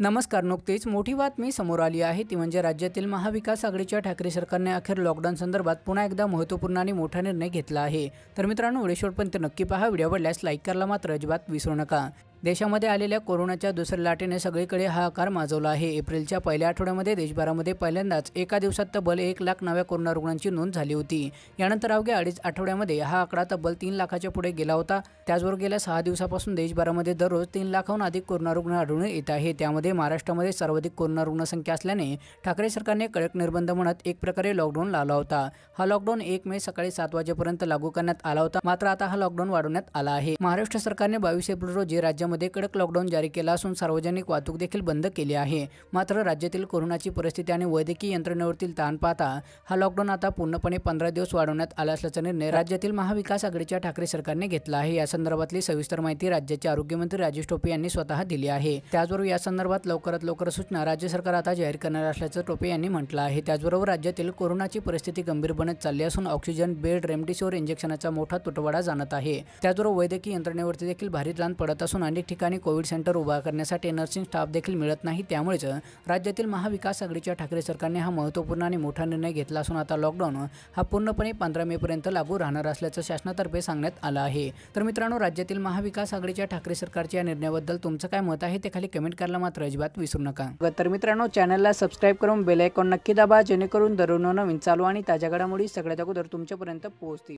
नमस्कार नुकतीच मोठी बातमी समोर आली आहे ती म्हणजे राज्यातील महाविकास आघाडीच्या ठाकरे सरकारने अखेर लॉकडाऊन संदर्भात पुन्हा एकदा महत्त्वपूर्ण आणि मोठा निर्णय घेतला आहे तर मित्रांनो व्हिडिओ नक्की पहा व्हिडिओ आवडल्यास लाईक करायला मात्र अजिबात विसरू नका देशामध्ये आलेल्या कोरोनाच्या दुसऱ्या लाटेने सगळीकडे हा आकार माजवला आहे एप्रिलच्या पहिल्या आठवड्यामध्ये देशभरामध्ये पहिल्यांदाच एका दिवसात तब्बल एक लाख नव्या कोरोना रुग्णांची नोंद झाली होती यानंतर अवघ्या अडीच आठवड्यामध्ये हा आकडा तब्बल तीन लाखाच्या पुढे गेला होता त्याचबरोबर गेल्या सहा दिवसापासून देशभरामध्ये दररोज तीन लाखाहून अधिक कोरोना रुग्ण आढळून येत आहे त्यामध्ये महाराष्ट्रामध्ये सर्वाधिक कोरोना रुग्णसंख्या असल्याने ठाकरे सरकारने कडक निर्बंध म्हणत एक प्रकारे लॉकडाऊन लावला होता हा लॉकडाऊन एक मे सकाळी सात वाजेपर्यंत लागू करण्यात आला होता मात्र आता हा लॉकडाऊन वाढवण्यात आला आहे महाराष्ट्र सरकारने बावीस एप्रिल रोजी राज्य राज्यामध्ये कडक लॉकडाऊन जारी केला असून सार्वजनिक वाहतूक देखील बंद केली आहे मात्र राज्यातील कोरोनाची परिस्थिती आणि वैद्यकीय यंत्रणेवरील ताण पाहता हा लॉकडाऊन आता पूर्णपणे पंधरा दिवस वाढवण्यात आला असल्याचा निर्णय राज्यातील महाविकास आघाडीच्या ठाकरे सरकारने घेतला आहे या संदर्भातली सविस्तर माहिती राज्याचे आरोग्यमंत्री राजेश टोपे यांनी स्वतः दिली आहे त्याचबरोबर या संदर्भात लवकरात लवकर सूचना राज्य सरकार आता जाहीर करणार असल्याचं टोपे यांनी म्हटलं आहे त्याचबरोबर राज्यातील कोरोनाची परिस्थिती गंभीर बनत चालली असून ऑक्सिजन बेड रेमडेसिवीर इंजेक्शनचा मोठा तुटवडा जाणत आहे त्याचबरोबर वैद्यकीय यंत्रणेवरती देखील भारी ताण पडत असून अनेक ठिकाणी कोविड सेंटर उभा करण्यासाठी नर्सिंग स्टाफ देखील मिळत नाही त्यामुळेच राज्यातील महाविकास आघाडीच्या ठाकरे सरकारने हा महत्त्वपूर्ण आणि मोठा निर्णय घेतला असून आता लॉकडाऊन हा पूर्णपणे पंधरा मेपर्यंत लागू राहणार असल्याचं शासनातर्फे सांगण्यात आलं आहे तर मित्रांनो राज्यातील महाविकास आघाडीच्या ठाकरे सरकारच्या या निर्णयाबद्दल तुमचं काय मत आहे ते खाली कमेंट करायला मात्र अजिबात विसरू नका तर मित्रांनो चॅनलला सबस्क्राईब करून बेलायकॉन नक्की दाबा जेणेकरून दररोज नवीन चालू आणि ताज्या घडामोडी सगळ्यात अगोदर तुमच्यापर्यंत पोहोचतील